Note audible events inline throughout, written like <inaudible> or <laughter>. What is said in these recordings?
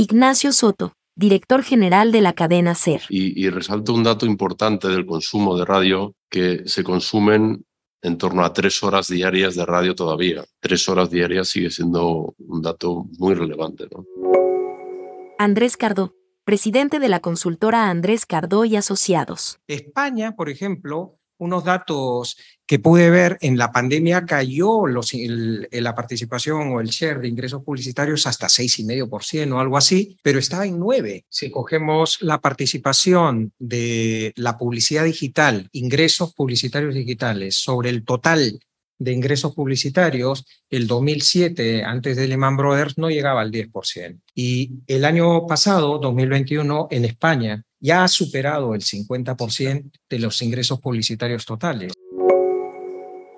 Ignacio Soto, director general de la cadena SER. Y, resalta resalto un dato importante del consumo de radio, que se consumen en torno a tres horas diarias de radio todavía. Tres horas diarias sigue siendo un dato muy relevante. ¿no? Andrés Cardó, presidente de la consultora Andrés Cardó y Asociados. España, por ejemplo, unos datos que pude ver, en la pandemia cayó los, la participación o el share de ingresos publicitarios hasta 6,5% o algo así, pero estaba en 9. Si cogemos la participación de la publicidad digital, ingresos publicitarios digitales, sobre el total de ingresos publicitarios, el 2007, antes de Lehman Brothers, no llegaba al 10%. Y el año pasado, 2021, en España, ya ha superado el 50% de los ingresos publicitarios totales.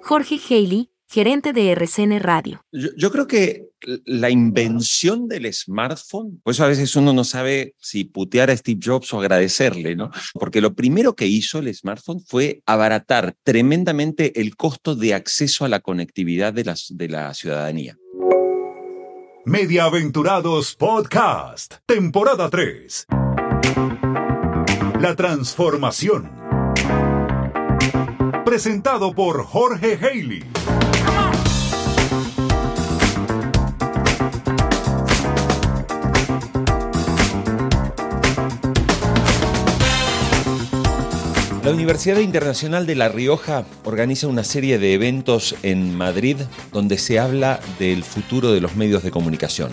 Jorge Haley, gerente de RCN Radio. Yo, creo que la invención del smartphone, por eso a veces uno no sabe si putear a Steve Jobs o agradecerle, ¿no? Porque lo primero que hizo el smartphone fue abaratar tremendamente el costo de acceso a la conectividad de, la ciudadanía. Media Podcast, temporada 3. La transformación. Presentado por Jorge Haley. La Universidad Internacional de La Rioja organiza una serie de eventos en Madrid donde se habla del futuro de los medios de comunicación.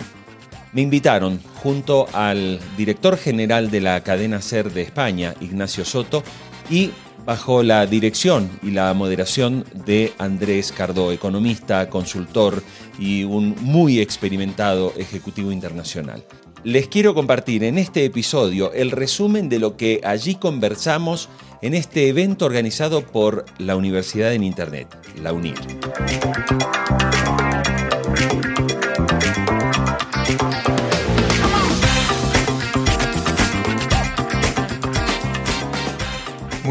Me invitaron, junto al director general de la cadena SER de España, Ignacio Soto, y bajo la dirección y la moderación de Andrés Cardó, economista, consultor y un muy experimentado ejecutivo internacional. Les quiero compartir en este episodio el resumen de lo que allí conversamos en este evento organizado por la Universidad en Internet, la UNIR.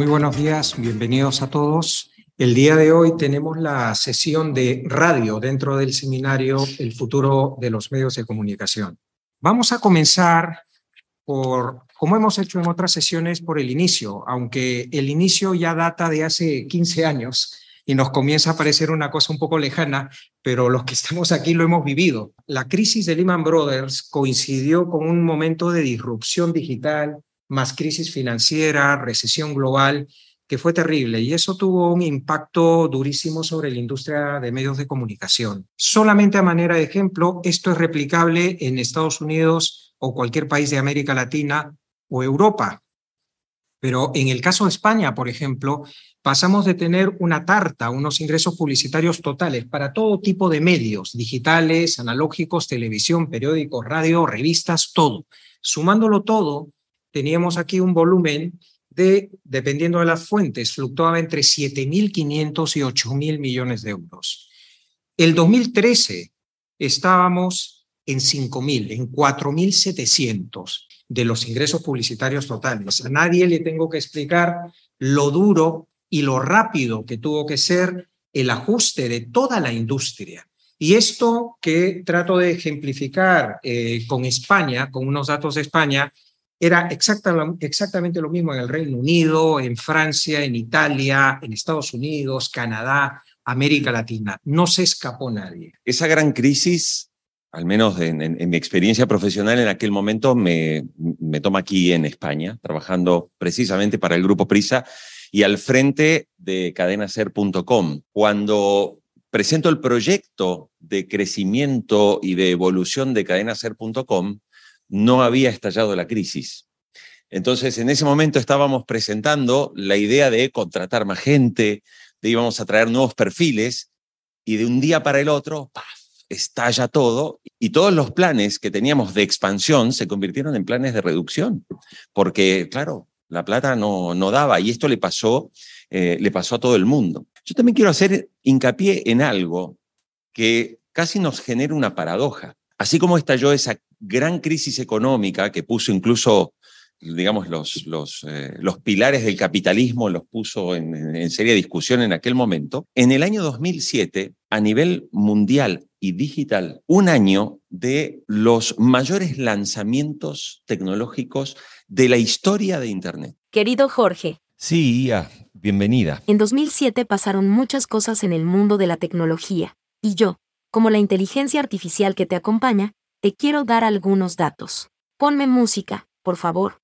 buenos días, bienvenidos a todos. El día de hoy tenemos la sesión de radio dentro del seminario El futuro de los medios de comunicación. Vamos a comenzar por, como hemos hecho en otras sesiones, por el inicio, aunque el inicio ya data de hace 15 años y nos comienza a parecer una cosa un poco lejana, pero los que estamos aquí lo hemos vivido. La crisis de Lehman Brothers coincidió con un momento de disrupción digital más crisis financiera, recesión global, que fue terrible y eso tuvo un impacto durísimo sobre la industria de medios de comunicación. Solamente a manera de ejemplo, esto es replicable en Estados Unidos o cualquier país de América Latina o Europa. Pero en el caso de España, por ejemplo, pasamos de tener una tarta, unos ingresos publicitarios totales para todo tipo de medios, digitales, analógicos, televisión, periódicos, radio, revistas, todo. Sumándolo todo, teníamos aquí un volumen de, dependiendo de las fuentes, fluctuaba entre 7.500 y 8.000 millones de euros. El 2013 estábamos en 5.000, en 4.700 de los ingresos publicitarios totales. A nadie le tengo que explicar lo duro y lo rápido que tuvo que ser el ajuste de toda la industria. Y esto que trato de ejemplificar eh, con España, con unos datos de España, era exactamente lo mismo en el Reino Unido, en Francia, en Italia, en Estados Unidos, Canadá, América mm. Latina. No se escapó nadie. Esa gran crisis, al menos en, mi experiencia profesional en aquel momento, me, me toma aquí en España, trabajando precisamente para el grupo Prisa y al frente de cadenaser.com. Cuando presento el proyecto de crecimiento y de evolución de cadenaser.com, no había estallado la crisis. Entonces, en ese momento estábamos presentando la idea de contratar más gente, de íbamos a traer nuevos perfiles, y de un día para el otro, ¡paf! estalla todo, y todos los planes que teníamos de expansión se convirtieron en planes de reducción, porque, claro, la plata no, no daba, y esto le pasó, eh, le pasó a todo el mundo. Yo también quiero hacer hincapié en algo que casi nos genera una paradoja. Así como estalló esa gran crisis económica que puso incluso, digamos, los, los, eh, pilares del capitalismo, los puso en, en seria discusión en aquel momento, en el año 2007, a nivel mundial y digital, un año de los mayores lanzamientos tecnológicos de la historia de Internet. Querido Jorge. Sí, Ia, bienvenida. En 2007 pasaron muchas cosas en el mundo de la tecnología, y yo, como la inteligencia artificial que te acompaña, te quiero dar algunos datos. Ponme música, por favor.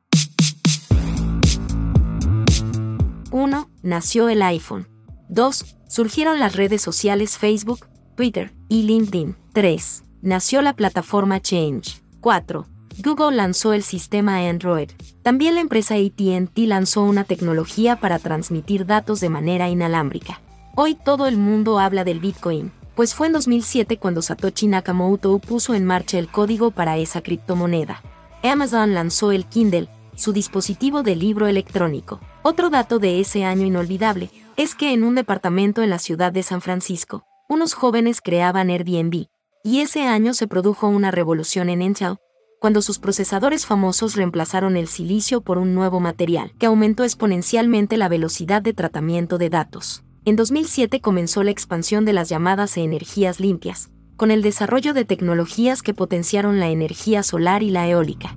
1. Nació el iPhone. 2. Surgieron las redes sociales Facebook, Twitter y LinkedIn. 3. Nació la plataforma Change. 4. Google lanzó el sistema Android. También la empresa ATT lanzó una tecnología para transmitir datos de manera inalámbrica. Hoy todo el mundo habla del Bitcoin, pues fue en 2007 cuando Satoshi Nakamoto puso en marcha el código para esa criptomoneda. Amazon lanzó el Kindle, su dispositivo de libro electrónico. Otro dato de ese año inolvidable es que en un departamento en la ciudad de San Francisco, unos jóvenes creaban Airbnb, y ese año se produjo una revolución en Intel, cuando sus procesadores famosos reemplazaron el silicio por un nuevo material, que aumentó exponencialmente la velocidad de tratamiento de datos en 2007 comenzó la expansión de las llamadas e energías limpias, con el desarrollo de tecnologías que potenciaron la energía solar y la eólica.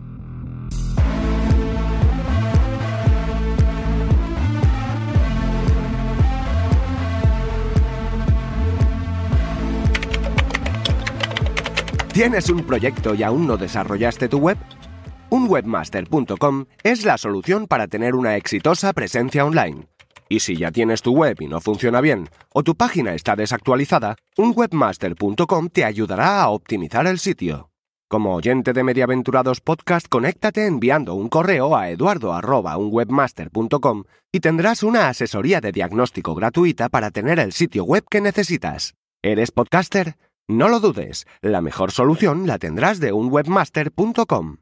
¿Tienes un proyecto y aún no desarrollaste tu web? Unwebmaster.com es la solución para tener una exitosa presencia online y si ya tienes tu web y no funciona bien, o tu página está desactualizada, unwebmaster.com te ayudará a optimizar el sitio. Como oyente de Mediaventurados Podcast, conéctate enviando un correo a eduardo.unwebmaster.com y tendrás una asesoría de diagnóstico gratuita para tener el sitio web que necesitas. ¿Eres podcaster? No lo dudes, la mejor solución la tendrás de unwebmaster.com.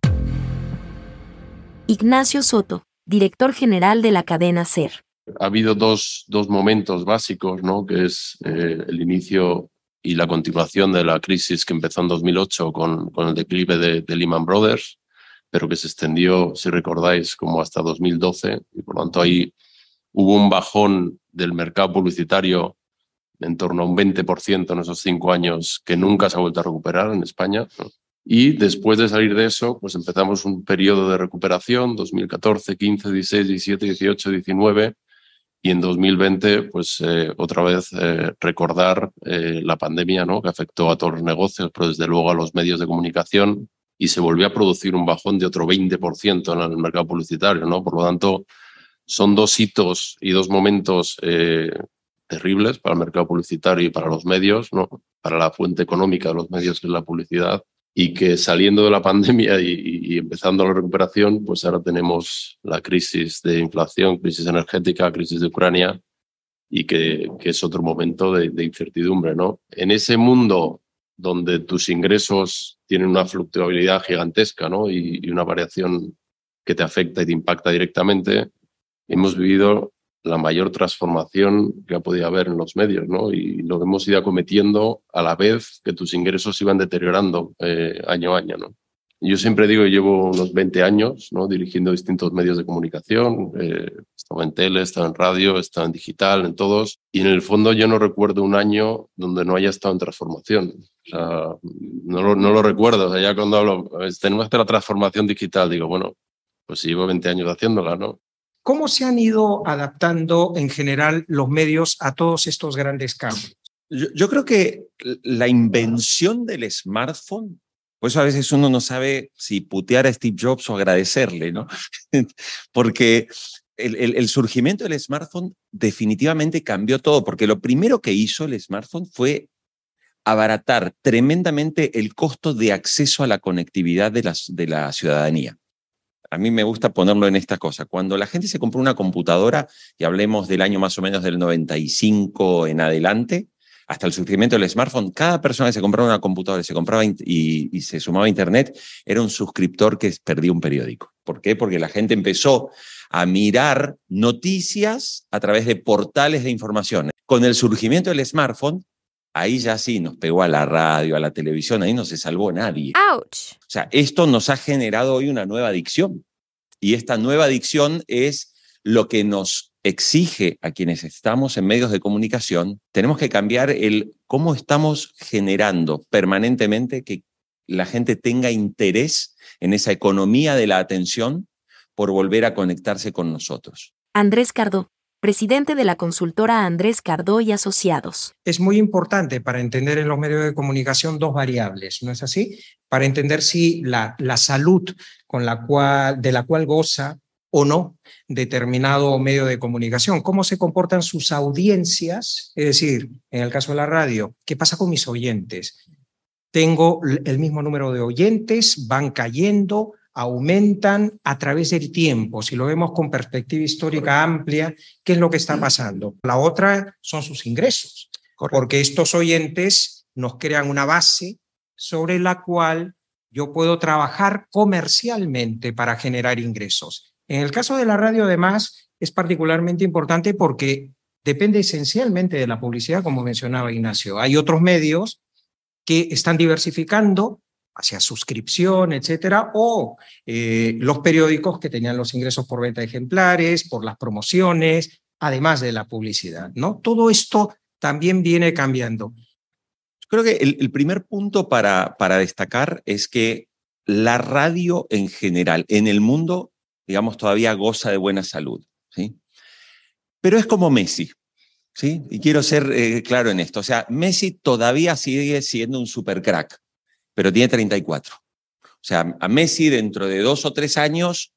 Ignacio Soto, director general de la cadena SER ha habido dos, dos momentos básicos, ¿no? que es eh, el inicio y la continuación de la crisis que empezó en 2008 con, con el declive de, Lehman Brothers, pero que se extendió, si recordáis, como hasta 2012, y por lo tanto ahí hubo un bajón del mercado publicitario en torno a un 20% en esos cinco años que nunca se ha vuelto a recuperar en España. Y después de salir de eso, pues empezamos un periodo de recuperación, 2014, 15, 16, 17, 18, 19, y en 2020, pues eh, otra vez eh, recordar eh, la pandemia, ¿no? que afectó a todos los negocios, pero desde luego a los medios de comunicación, y se volvió a producir un bajón de otro 20% en el mercado publicitario. ¿no? Por lo tanto, son dos hitos y dos momentos terribles para el mercado publicitario y para los medios, ¿no? para la fuente económica de los medios, que es la publicidad y que saliendo de la pandemia y, empezando la recuperación, pues ahora tenemos la crisis de inflación, crisis energética, crisis de Ucrania y que, es otro momento de, incertidumbre, ¿no? En ese mundo donde tus ingresos tienen una fluctuabilidad gigantesca, ¿no? y una variación que te afecta y te impacta directamente, hemos vivido la mayor transformación que ha podido haber en los medios, ¿no? Y lo hemos ido acometiendo a la vez que tus ingresos iban deteriorando eh, año a año, ¿no? Yo siempre digo, llevo unos 20 años ¿no? dirigiendo distintos medios de comunicación. Eh, estaba en tele, estaba en radio, estaba en digital, en todos. Y en el fondo yo no recuerdo un año donde no haya estado en transformación. O sea, no lo, recuerdo. O sea, ya cuando hablo, tenemos este que la transformación digital, digo, bueno, pues llevo 20 años haciéndola, ¿no? ¿Cómo se han ido adaptando en general los medios a todos estos grandes cambios? Yo, creo que la invención del smartphone, por eso a veces uno no sabe si putear a Steve Jobs o agradecerle, ¿no? <laughs> porque el, surgimiento del smartphone definitivamente cambió todo, porque lo primero que hizo el smartphone fue abaratar tremendamente el costo de acceso a la conectividad de la ciudadanía a mí me gusta ponerlo en esta cosa. Cuando la gente se compró una computadora, y hablemos del año más o menos del 95 en adelante, hasta el surgimiento del smartphone, cada persona que se compraba una computadora se compraba y, y, se sumaba a Internet era un suscriptor que perdía un periódico. ¿Por qué? Porque la gente empezó a mirar noticias a través de portales de información. Con el surgimiento del smartphone, ahí ya sí nos pegó a la radio, a la televisión, ahí no se salvó nadie. O sea, esto nos ha generado hoy una nueva adicción. Y esta nueva adicción es lo que nos exige a quienes estamos en medios de comunicación. Tenemos que cambiar el cómo estamos generando permanentemente que la gente tenga interés en esa economía de la atención por volver a conectarse con nosotros. Andrés Cardo, presidente de la consultora Andrés Cardó y Asociados. Es muy importante para entender en los medios de comunicación dos variables, ¿no es así? Para entender si la, la salud con la cual, de la cual goza o no determinado medio de comunicación, cómo se comportan sus audiencias, es decir, en el caso de la radio, ¿qué pasa con mis oyentes? Tengo el mismo número de oyentes, van cayendo, aumentan a través del tiempo, si lo vemos con perspectiva histórica amplia, qué es lo que está mm. pasando. La otra son sus ingresos, porque estos oyentes nos crean una base sobre la cual yo puedo trabajar comercialmente para generar ingresos. En el caso de la radio, además, es particularmente importante porque depende esencialmente de la publicidad, como mencionaba Ignacio. Hay otros medios que están diversificando hacia suscripción, etcétera, o eh, los periódicos que tenían los ingresos por venta de ejemplares, por las promociones, además de la publicidad, ¿no? Todo esto también viene cambiando. Creo que el, primer punto para, para destacar es que la radio en general, en el mundo, digamos, todavía goza de buena salud, ¿sí? Pero es como Messi, ¿sí? Y quiero ser eh, claro en esto, o sea, Messi todavía sigue siendo un supercrack, pero tiene 34. O sea, a Messi dentro de dos o tres años,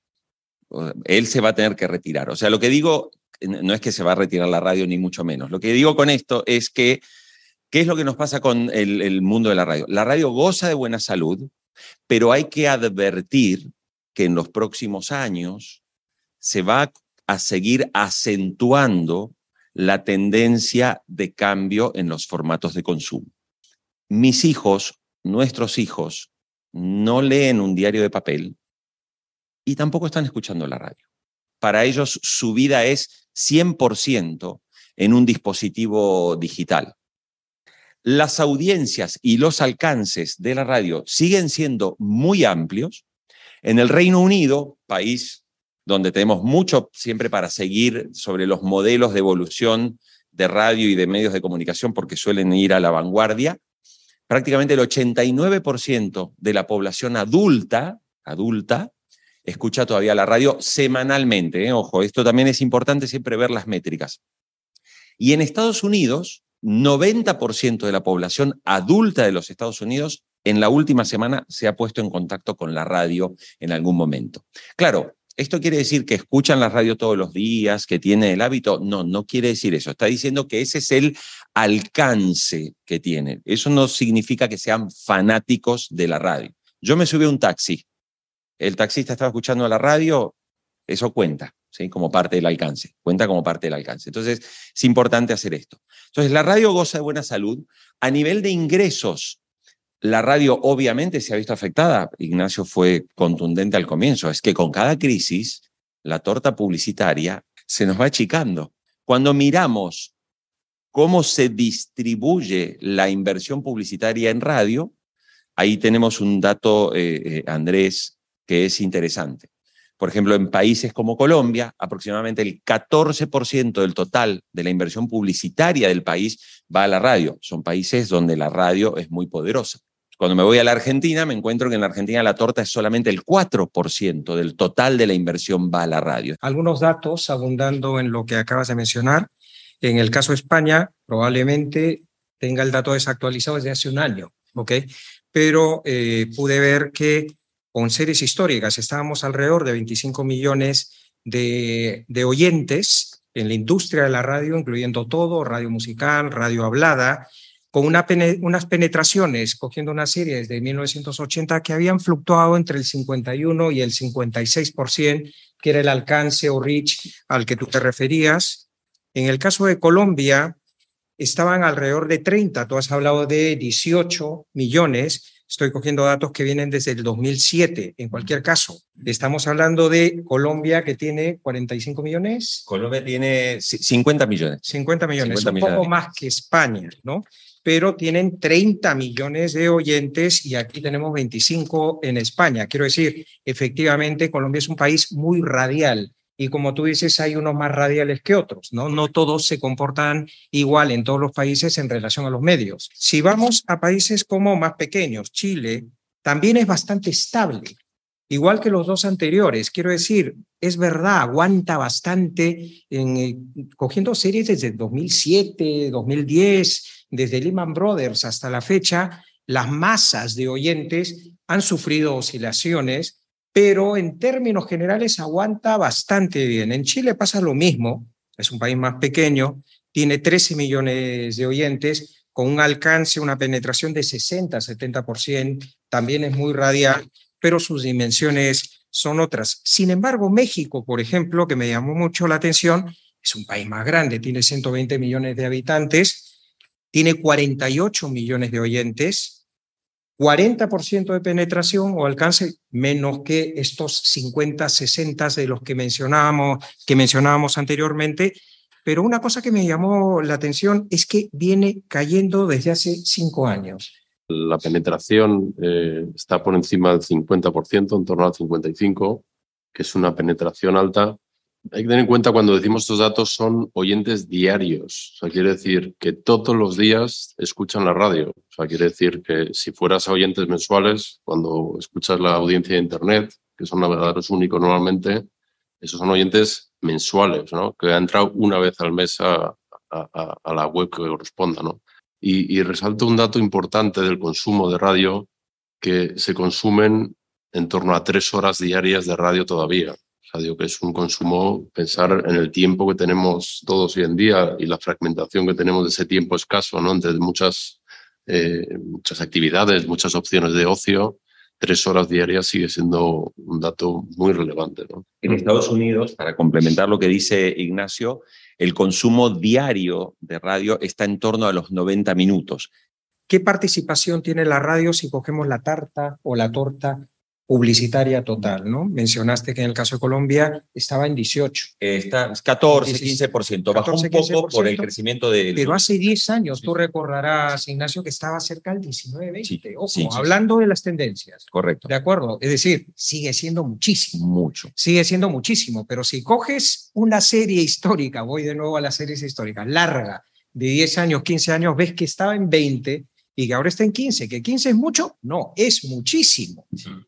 él se va a tener que retirar. O sea, lo que digo no es que se va a retirar la radio, ni mucho menos. Lo que digo con esto es que, ¿qué es lo que nos pasa con el, el mundo de la radio? La radio goza de buena salud, pero hay que advertir que en los próximos años se va a seguir acentuando la tendencia de cambio en los formatos de consumo. Mis hijos nuestros hijos no leen un diario de papel y tampoco están escuchando la radio. Para ellos su vida es 100% en un dispositivo digital. Las audiencias y los alcances de la radio siguen siendo muy amplios. En el Reino Unido, país donde tenemos mucho siempre para seguir sobre los modelos de evolución de radio y de medios de comunicación porque suelen ir a la vanguardia, prácticamente el 89% de la población adulta, adulta, escucha todavía la radio semanalmente. ¿eh? Ojo, esto también es importante siempre ver las métricas. Y en Estados Unidos, 90% de la población adulta de los Estados Unidos en la última semana se ha puesto en contacto con la radio en algún momento. Claro, ¿Esto quiere decir que escuchan la radio todos los días, que tiene el hábito? No, no quiere decir eso. Está diciendo que ese es el alcance que tienen. Eso no significa que sean fanáticos de la radio. Yo me subí a un taxi. El taxista estaba escuchando la radio. Eso cuenta. ¿Sí? como parte del alcance, cuenta como parte del alcance. Entonces, es importante hacer esto. Entonces, la radio goza de buena salud. A nivel de ingresos, la radio obviamente se ha visto afectada. Ignacio fue contundente al comienzo. Es que con cada crisis, la torta publicitaria se nos va achicando. Cuando miramos cómo se distribuye la inversión publicitaria en radio, ahí tenemos un dato, eh, eh, Andrés, que es interesante. Por ejemplo, en países como Colombia, aproximadamente el 14% del total de la inversión publicitaria del país va a la radio. Son países donde la radio es muy poderosa. Cuando me voy a la Argentina, me encuentro que en la Argentina la torta es solamente el 4% del total de la inversión va a la radio. Algunos datos, abundando en lo que acabas de mencionar, en el caso de España, probablemente tenga el dato desactualizado desde hace un año, ¿ok? Pero eh, pude ver que con series históricas estábamos alrededor de 25 millones de, de oyentes en la industria de la radio, incluyendo todo, radio musical, radio hablada, con unas penetraciones, cogiendo una serie desde 1980 que habían fluctuado entre el 51 y el 56%, que era el alcance o reach al que tú te referías. En el caso de Colombia, estaban alrededor de 30, tú has hablado de 18 millones, estoy cogiendo datos que vienen desde el 2007, en cualquier caso. Estamos hablando de Colombia que tiene 45 millones. Colombia tiene 50 millones. 50 millones, 50 millones. un poco más que España, ¿no? pero tienen 30 millones de oyentes y aquí tenemos 25 en España. Quiero decir, efectivamente, Colombia es un país muy radial y como tú dices, hay unos más radiales que otros, ¿no? No todos se comportan igual en todos los países en relación a los medios. Si vamos a países como más pequeños, Chile, también es bastante estable, igual que los dos anteriores. Quiero decir, es verdad, aguanta bastante en, eh, cogiendo series desde 2007, 2010 desde Lehman Brothers hasta la fecha, las masas de oyentes han sufrido oscilaciones, pero en términos generales aguanta bastante bien. En Chile pasa lo mismo, es un país más pequeño, tiene 13 millones de oyentes con un alcance, una penetración de 60-70%, también es muy radial, pero sus dimensiones son otras. Sin embargo, México, por ejemplo, que me llamó mucho la atención, es un país más grande, tiene 120 millones de habitantes, tiene 48 millones de oyentes, 40% de penetración o alcance, menos que estos 50, 60 de los que mencionábamos, que mencionábamos anteriormente. Pero una cosa que me llamó la atención es que viene cayendo desde hace cinco años. La penetración eh, está por encima del 50%, en torno al 55%, que es una penetración alta hay que tener en cuenta cuando decimos estos datos son oyentes diarios. O sea, quiere decir que todos los días escuchan la radio. O sea, quiere decir que si fueras a oyentes mensuales, cuando escuchas la audiencia de Internet, que son navegadores únicos normalmente, esos son oyentes mensuales, ¿no? Que ha entrado una vez al mes a, la web que corresponda, ¿no? Y, y resalto un dato importante del consumo de radio, que se consumen en torno a tres horas diarias de radio todavía sea, digo que es un consumo, pensar en el tiempo que tenemos todos hoy en día y la fragmentación que tenemos de ese tiempo escaso, ¿no? Entre muchas, eh, muchas actividades, muchas opciones de ocio, tres horas diarias sigue siendo un dato muy relevante. ¿no? En Estados Unidos, para complementar lo que dice Ignacio, el consumo diario de radio está en torno a los 90 minutos. ¿Qué participación tiene la radio si cogemos la tarta o la torta publicitaria total, ¿no? Mencionaste que en el caso de Colombia estaba en 18. Está 14, 15%, bajó un poco por el crecimiento de... Pero hace 10 años, tú recordarás, Ignacio, que estaba cerca del 19, 20. Ojo, hablando de las tendencias. Correcto. De acuerdo, es decir, sigue siendo muchísimo. Mucho. Sigue siendo muchísimo, pero si coges una serie histórica, voy de nuevo a las series históricas, larga, de 10 años, 15 años, ves que estaba en 20, y que ahora está en 15, que 15 es mucho, no, es muchísimo.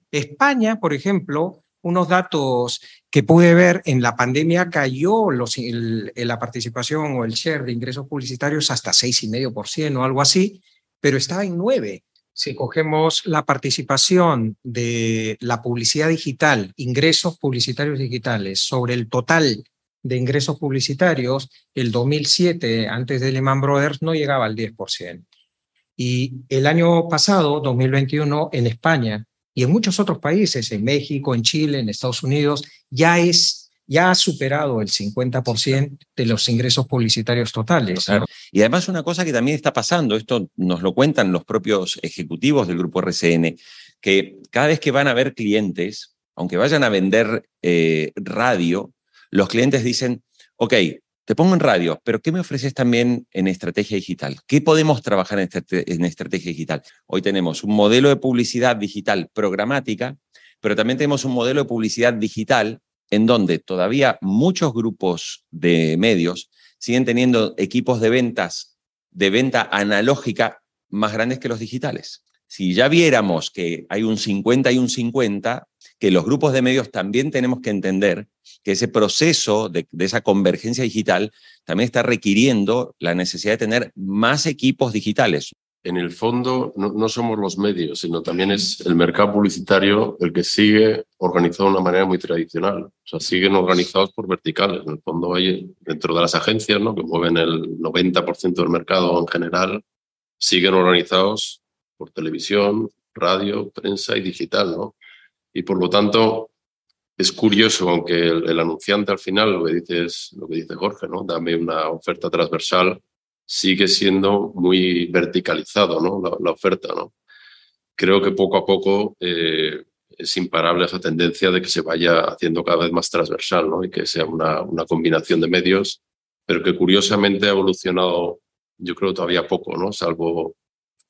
España, por ejemplo, unos datos que pude ver en la pandemia cayó los, la participación o el share de ingresos publicitarios hasta 6,5% o algo así, pero estaba en 9. Si cogemos la participación de la publicidad digital, ingresos publicitarios digitales, sobre el total de ingresos publicitarios, el 2007, antes de Lehman Brothers, no llegaba al 10%. Y el año pasado, 2021, en España y en muchos otros países, en México, en Chile, en Estados Unidos, ya es ya ha superado el 50% de los ingresos publicitarios totales. Y además una cosa que también está pasando, esto nos lo cuentan los propios ejecutivos del grupo RCN, que cada vez que van a ver clientes, aunque vayan a vender eh, radio, los clientes dicen, ok, te pongo en radio, pero ¿qué me ofreces también en estrategia digital? ¿Qué podemos trabajar en, estrategia digital? Hoy tenemos un modelo de publicidad digital programática, pero también tenemos un modelo de publicidad digital en donde todavía muchos grupos de medios siguen teniendo equipos de ventas, de venta analógica más grandes que los digitales. Si ya viéramos que hay un 50 y un 50, que los grupos de medios también tenemos que entender que ese proceso de, esa convergencia digital también está requiriendo la necesidad de tener más equipos digitales. En el fondo, no, somos los medios, sino también es el mercado publicitario el que sigue organizado de una manera muy tradicional. O sea, siguen organizados por verticales. En el fondo, hay dentro de las agencias, ¿no? que mueven el 90% del mercado en general, siguen organizados por televisión, radio, prensa y digital, ¿no? Y por lo tanto, es curioso, aunque el, anunciante al final lo que dice es lo que dice Jorge, ¿no? Dame una oferta transversal, sigue siendo muy verticalizado, ¿no? La, oferta, ¿no? Creo que poco a poco eh, es imparable esa tendencia de que se vaya haciendo cada vez más transversal, ¿no? Y que sea una, una combinación de medios, pero que curiosamente ha evolucionado, yo creo, todavía poco, ¿no? Salvo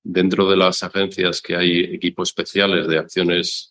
dentro de las agencias que hay equipos especiales de acciones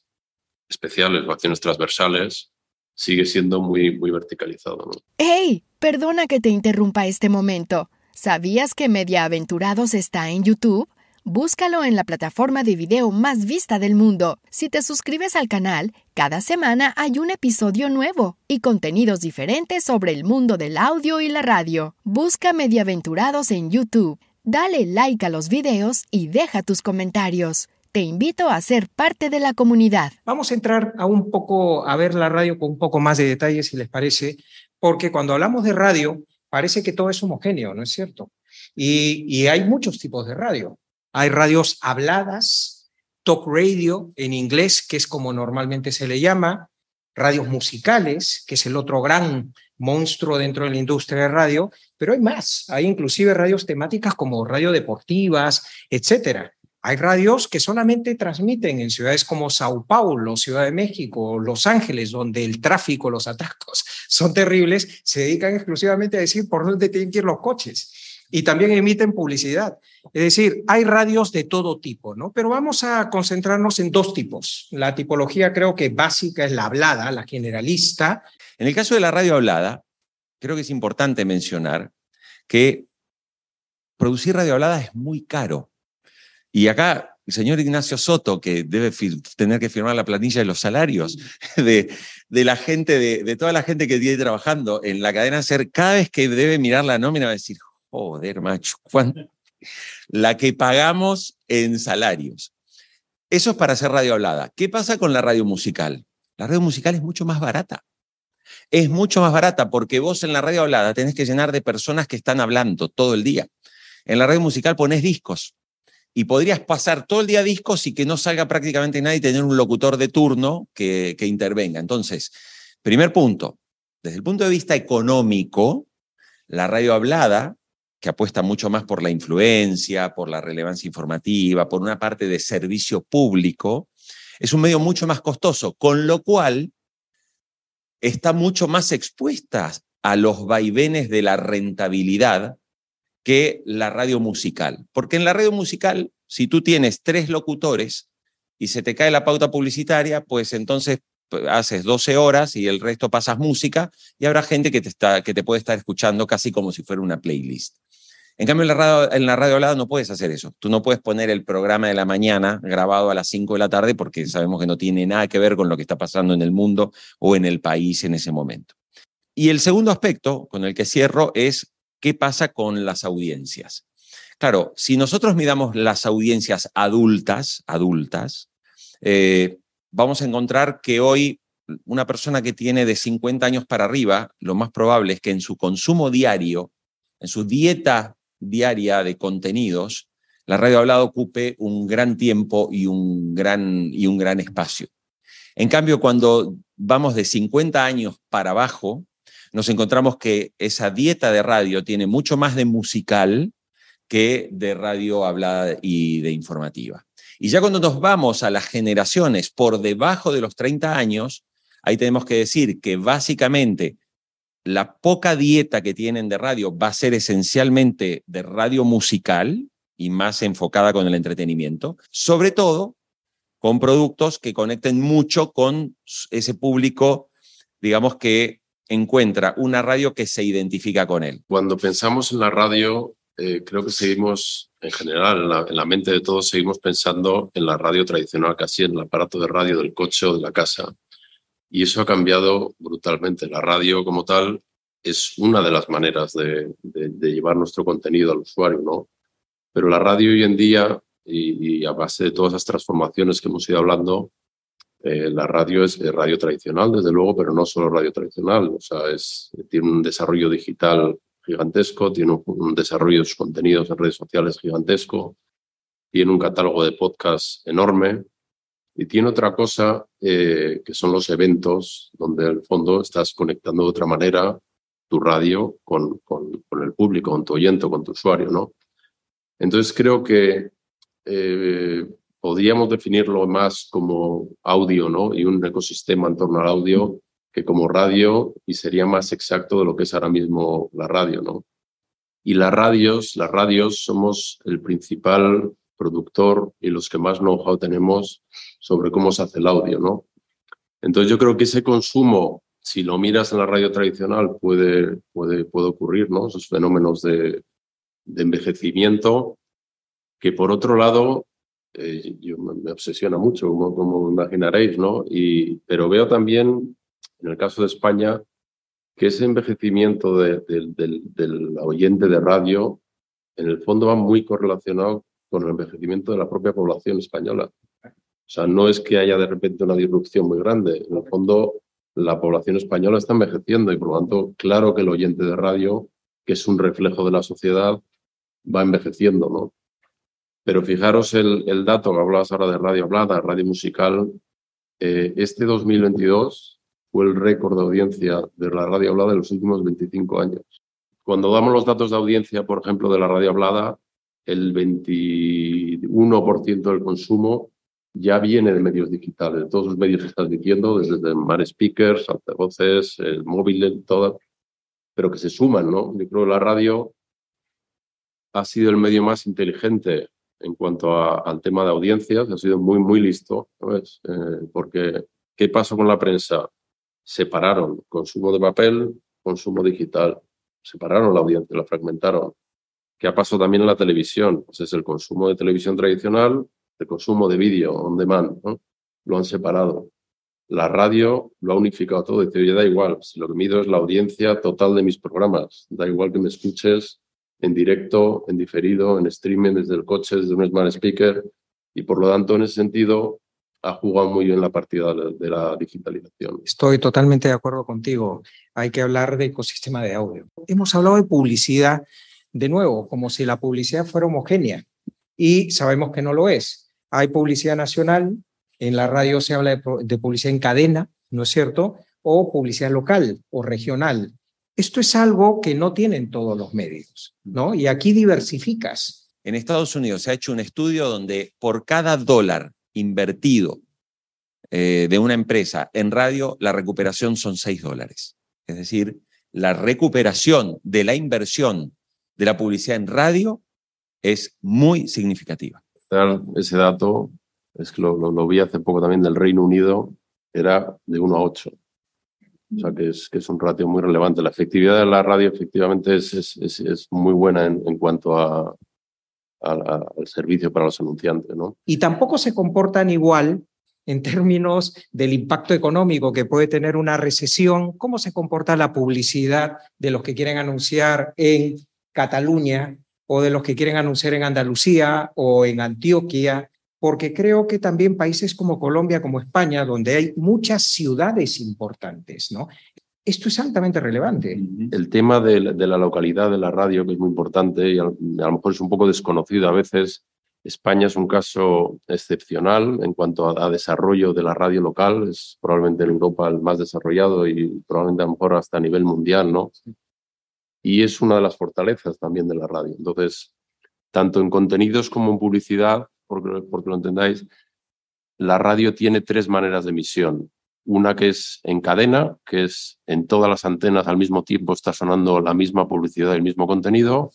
especiales o acciones transversales, sigue siendo muy, muy verticalizado. ¡Hey! Perdona que te interrumpa este momento. ¿Sabías que Media Aventurados está en YouTube? Búscalo en la plataforma de video más vista del mundo. Si te suscribes al canal, cada semana hay un episodio nuevo y contenidos diferentes sobre el mundo del audio y la radio. Busca mediaaventurados en YouTube. Dale like a los videos y deja tus comentarios. Te invito a ser parte de la comunidad. Vamos a entrar a un poco a ver la radio con un poco más de detalle, si les parece, porque cuando hablamos de radio parece que todo es homogéneo, ¿no es cierto? Y, hay muchos tipos de radio. Hay radios habladas, talk radio en inglés, que es como normalmente se le llama, radios musicales, que es el otro gran monstruo dentro de la industria de radio, pero hay más, hay inclusive radios temáticas como radio deportivas, etcétera. Hay radios que solamente transmiten en ciudades como Sao Paulo, Ciudad de México, Los Ángeles, donde el tráfico, los atascos <laughs> son terribles, se dedican exclusivamente a decir por dónde tienen que ir los coches y también emiten publicidad. Es decir, hay radios de todo tipo, ¿no? Pero vamos a concentrarnos en dos tipos. La tipología creo que básica es la hablada, la generalista. En el caso de la radio hablada, creo que es importante mencionar que producir radio hablada es muy caro. Y acá el señor Ignacio Soto, que debe tener que firmar la planilla de los salarios <laughs> de, la gente, de, toda la gente que tiene trabajando en la cadena SER, cada vez que debe mirar la nómina va a decir, joder, macho, <laughs> la que pagamos en salarios. Eso es para hacer radio hablada. ¿Qué pasa con la radio musical? La radio musical es mucho más barata. Es mucho más barata porque vos en la radio hablada tenés que llenar de personas que están hablando todo el día. En la radio musical ponés discos, y podrías pasar todo el día discos y que no salga prácticamente nadie y tener un locutor de turno que, que intervenga. Entonces, primer punto, desde el punto de vista económico, la radio hablada, que apuesta mucho más por la influencia, por la relevancia informativa, por una parte de servicio público, es un medio mucho más costoso, con lo cual está mucho más expuesta a los vaivenes de la rentabilidad que la radio musical. Porque en la radio musical, si tú tienes tres locutores y se te cae la pauta publicitaria, pues entonces pues, haces 12 horas y el resto pasas música y habrá gente que te, está, que te puede estar escuchando casi como si fuera una playlist. En cambio, en la, radio, en la radio hablada no puedes hacer eso. Tú no puedes poner el programa de la mañana grabado a las 5 de la tarde porque sabemos que no tiene nada que ver con lo que está pasando en el mundo o en el país en ese momento. Y el segundo aspecto con el que cierro es ¿Qué pasa con las audiencias? Claro, si nosotros miramos las audiencias adultas, adultas, eh, vamos a encontrar que hoy una persona que tiene de 50 años para arriba, lo más probable es que en su consumo diario, en su dieta diaria de contenidos, la radio hablada ocupe un gran tiempo y un gran, y un gran espacio. En cambio, cuando vamos de 50 años para abajo, nos encontramos que esa dieta de radio tiene mucho más de musical que de radio hablada y de informativa. Y ya cuando nos vamos a las generaciones por debajo de los 30 años, ahí tenemos que decir que básicamente la poca dieta que tienen de radio va a ser esencialmente de radio musical y más enfocada con el entretenimiento, sobre todo con productos que conecten mucho con ese público, digamos que encuentra una radio que se identifica con él. Cuando pensamos en la radio, eh, creo que seguimos, en general, en la, mente de todos, seguimos pensando en la radio tradicional, casi en el aparato de radio del coche o de la casa. Y eso ha cambiado brutalmente. La radio como tal es una de las maneras de, llevar nuestro contenido al usuario, ¿no? Pero la radio hoy en día, y, y a base de todas las transformaciones que hemos ido hablando, eh, la radio es eh, radio tradicional, desde luego, pero no solo radio tradicional. O sea, tiene un desarrollo digital gigantesco, tiene un, desarrollo de sus contenidos en redes sociales gigantesco, tiene un catálogo de podcasts enorme y tiene otra cosa eh, que son los eventos, donde en el fondo estás conectando de otra manera tu radio con, con, el público, con tu oyente, con tu usuario, ¿no? Entonces creo que podríamos definirlo más como audio, ¿no? Y un ecosistema en torno al audio que como radio y sería más exacto de lo que es ahora mismo la radio, ¿no? Y las radios, las radios somos el principal productor y los que más know-how tenemos sobre cómo se hace el audio, ¿no? Entonces yo creo que ese consumo, si lo miras en la radio tradicional, puede, puede, puede ocurrir, ¿no? Esos fenómenos de, de envejecimiento, que por otro lado eh, yo me obsesiona mucho, como, como imaginaréis, ¿no? Y, pero veo también, en el caso de España, que ese envejecimiento del, del oyente de radio, en el fondo va muy correlacionado con el envejecimiento de la propia población española. O sea, no es que haya de repente una disrupción muy grande. En el fondo, la población española está envejeciendo y, por lo tanto, claro que el oyente de radio, que es un reflejo de la sociedad, va envejeciendo, ¿no? Pero fijaros el, el dato, hablabas ahora de radio hablada, radio musical. Eh, este 2022 fue el récord de audiencia de la radio hablada de los últimos 25 años. Cuando damos los datos de audiencia, por ejemplo, de la radio hablada, el 21% del consumo ya viene de medios digitales, todos los medios que estás diciendo, desde smart speakers, altavoces, el móvil, todo, pero que se suman, ¿no? Yo creo que la radio ha sido el medio más inteligente en cuanto al tema de audiencias, ha sido muy, muy listo, eh, porque, ¿qué pasó con la prensa? Separaron consumo de papel, consumo digital, separaron la audiencia, la fragmentaron. ¿Qué ha pasado también en la televisión? Pues es el consumo de televisión tradicional, el consumo de vídeo on demand, Lo han separado. La radio lo ha unificado todo. Dice, oye, da igual, si lo que mido es la audiencia total de mis programas, da igual que me escuches en directo, en diferido, en streaming, desde el coche, desde un smart speaker. Y por lo tanto, en ese sentido, ha jugado muy bien la partida de la digitalización. Estoy totalmente de acuerdo contigo. Hay que hablar de ecosistema de audio. Hemos hablado de publicidad de nuevo, como si la publicidad fuera homogénea. Y sabemos que no lo es. Hay publicidad nacional, en la radio se habla de, publicidad en cadena, ¿no es cierto? O publicidad local o regional. Esto es algo que no tienen todos los medios, ¿no? Y aquí diversificas. En Estados Unidos se ha hecho un estudio donde por cada dólar invertido eh, de una empresa en radio, la recuperación son 6 dólares. Es decir, la recuperación de la inversión de la publicidad en radio es muy significativa. Ese dato es lo, lo vi hace poco también del Reino Unido, era de 1 a 8. O sea, mm. que es, que es un ratio muy relevante. La efectividad de la radio efectivamente es, es, muy buena en, cuanto a, al servicio para los anunciantes. ¿no? Y tampoco se comportan igual en términos del impacto económico que puede tener una recesión. ¿Cómo se comporta la publicidad de los que quieren anunciar en Cataluña o de los que quieren anunciar en Andalucía o en Antioquia porque creo que también países como Colombia, como España, donde hay muchas ciudades importantes, ¿no? Esto es altamente relevante. El tema de, la, localidad de la radio, que es muy importante y a, lo mejor es un poco desconocido a veces. España es un caso excepcional en cuanto a, desarrollo de la radio local. Es probablemente en Europa el más desarrollado y probablemente a lo mejor hasta a nivel mundial, ¿no? Y es una de las fortalezas también de la radio. Entonces, tanto en contenidos como en publicidad, porque, lo entendáis, la radio tiene tres maneras de emisión. Una que es en cadena, que es en todas las antenas al mismo tiempo está sonando la misma publicidad, y el mismo contenido.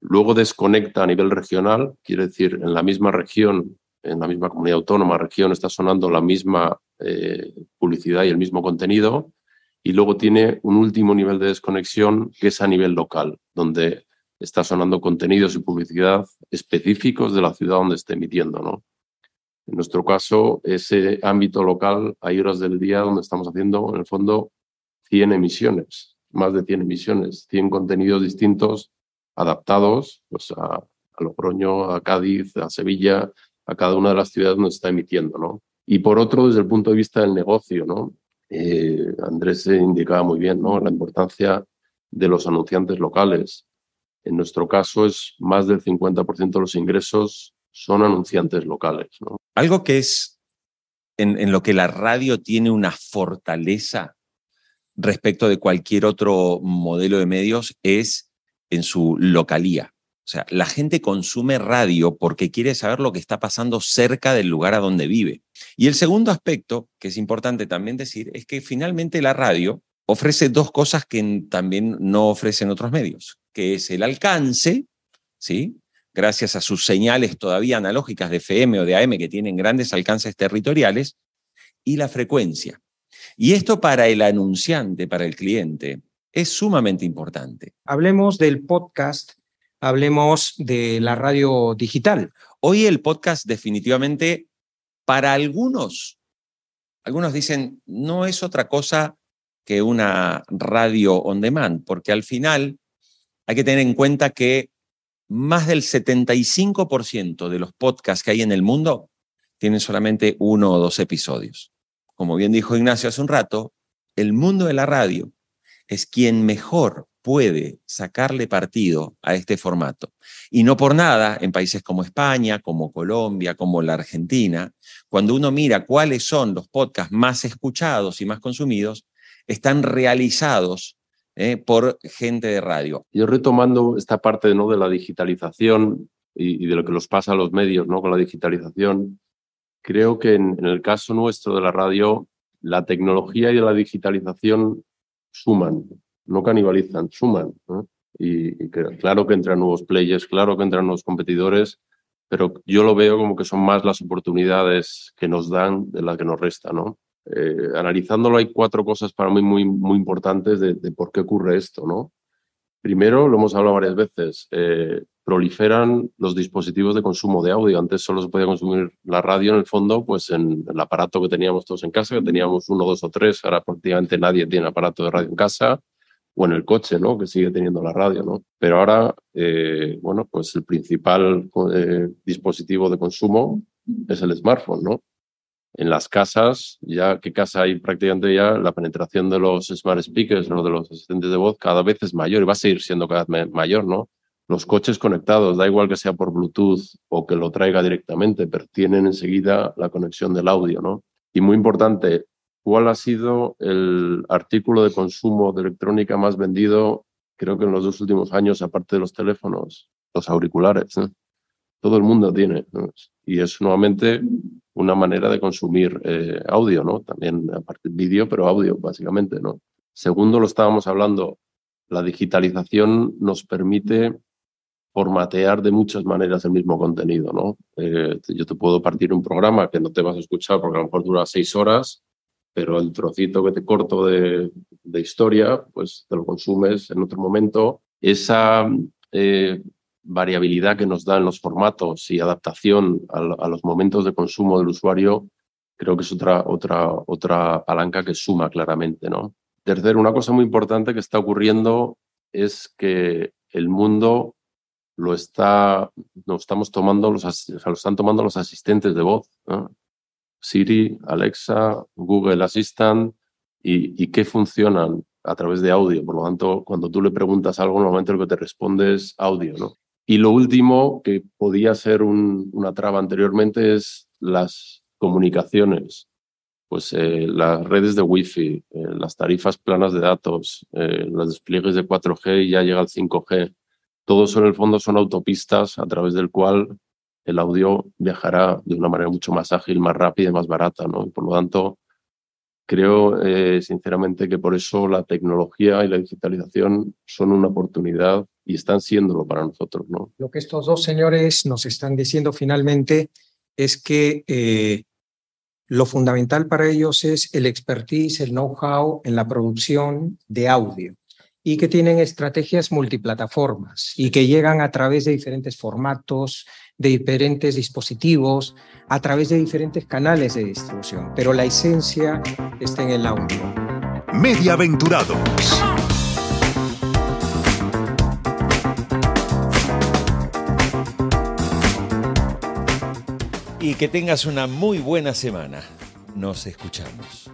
Luego desconecta a nivel regional, quiere decir, en la misma región, en la misma comunidad autónoma, región, está sonando la misma eh, publicidad y el mismo contenido. Y luego tiene un último nivel de desconexión, que es a nivel local, donde está sonando contenidos y publicidad específicos de la ciudad donde está emitiendo, ¿no? En nuestro caso, ese ámbito local, hay horas del día donde estamos haciendo, en el fondo, 100 emisiones, más de 100 emisiones, 100 contenidos distintos adaptados pues, a, a Logroño, a Cádiz, a Sevilla, a cada una de las ciudades donde está emitiendo, ¿no? Y por otro, desde el punto de vista del negocio, ¿no? Eh, Andrés indicaba muy bien, ¿no? La importancia de los anunciantes locales, en nuestro caso es más del 50% de los ingresos son anunciantes locales. ¿no? Algo que es en, en lo que la radio tiene una fortaleza respecto de cualquier otro modelo de medios es en su localía. O sea, la gente consume radio porque quiere saber lo que está pasando cerca del lugar a donde vive. Y el segundo aspecto, que es importante también decir, es que finalmente la radio ofrece dos cosas que también no ofrecen otros medios, que es el alcance, ¿sí? gracias a sus señales todavía analógicas de FM o de AM que tienen grandes alcances territoriales, y la frecuencia. Y esto para el anunciante, para el cliente, es sumamente importante. Hablemos del podcast, hablemos de la radio digital. Hoy el podcast definitivamente para algunos, algunos dicen, no es otra cosa que una radio on demand, porque al final hay que tener en cuenta que más del 75% de los podcasts que hay en el mundo tienen solamente uno o dos episodios. Como bien dijo Ignacio hace un rato, el mundo de la radio es quien mejor puede sacarle partido a este formato. Y no por nada, en países como España, como Colombia, como la Argentina, cuando uno mira cuáles son los podcasts más escuchados y más consumidos, están realizados eh, por gente de radio. Yo retomando esta parte ¿no? de la digitalización y, de lo que nos pasa a los medios ¿no? con la digitalización, creo que en, el caso nuestro de la radio, la tecnología y la digitalización suman, no canibalizan, suman. Y, y, claro que entran nuevos players, claro que entran nuevos competidores, pero yo lo veo como que son más las oportunidades que nos dan de las que nos restan, ¿no? Eh, analizándolo hay cuatro cosas para mí muy, muy importantes de, por qué ocurre esto, ¿no? Primero, lo hemos hablado varias veces, eh, proliferan los dispositivos de consumo de audio. Antes solo se podía consumir la radio en el fondo, pues en el aparato que teníamos todos en casa, que teníamos uno, dos o tres, ahora prácticamente nadie tiene aparato de radio en casa, o en el coche, ¿no? Que sigue teniendo la radio, ¿no? Pero ahora, eh, bueno, pues el principal dispositivo de consumo es el smartphone, ¿no? en las casas, ya que casa hay prácticamente ya la penetración de los smart speakers no de los asistentes de voz cada vez es mayor y va a seguir siendo cada vez mayor, ¿no? Los coches conectados, da igual que sea por Bluetooth o que lo traiga directamente, pero tienen enseguida la conexión del audio, ¿no? Y muy importante, ¿cuál ha sido el artículo de consumo de electrónica más vendido, creo que en los dos últimos años, aparte de los teléfonos? Los auriculares. ¿eh? Todo el mundo tiene. Y es nuevamente una manera de consumir eh, audio, ¿no? También, aparte vídeo, pero audio, básicamente, ¿no? Segundo, lo estábamos hablando, la digitalización nos permite formatear de muchas maneras el mismo contenido, ¿no? Eh, yo te puedo partir un programa que no te vas a escuchar porque a lo mejor dura seis horas, pero el trocito que te corto de, historia, pues te lo consumes en otro momento. Esa eh, variabilidad que nos dan los formatos y adaptación a, los momentos de consumo del usuario, creo que es otra, otra, otra palanca que suma claramente. ¿no? Tercero, una cosa muy importante que está ocurriendo es que el mundo lo está, lo estamos tomando, los, lo están tomando los asistentes de voz. Siri, Alexa, Google Assistant, y, que qué funcionan a través de audio. Por lo tanto, cuando tú le preguntas algo, normalmente lo que te responde es audio, ¿no? Y lo último, que podía ser una traba anteriormente, es las comunicaciones. Pues eh, las redes de Wi-Fi, eh, las tarifas planas de datos, eh, los despliegues de 4G y ya llega el 5G. Todo eso en el fondo son autopistas a través del cual el audio viajará de una manera mucho más ágil, más rápida y más barata. ¿no? Y por lo tanto, creo sinceramente que por eso la tecnología y la digitalización son una oportunidad y están siéndolo para nosotros. ¿no? Lo que estos dos señores nos están diciendo finalmente es que eh, lo fundamental para ellos es el expertise, el know-how en la producción de audio y que tienen estrategias multiplataformas y que llegan a través de diferentes formatos, de diferentes dispositivos, a través de diferentes canales de distribución. Pero la esencia está en el audio. Mediaventurados y que tengas una muy buena semana. Nos escuchamos.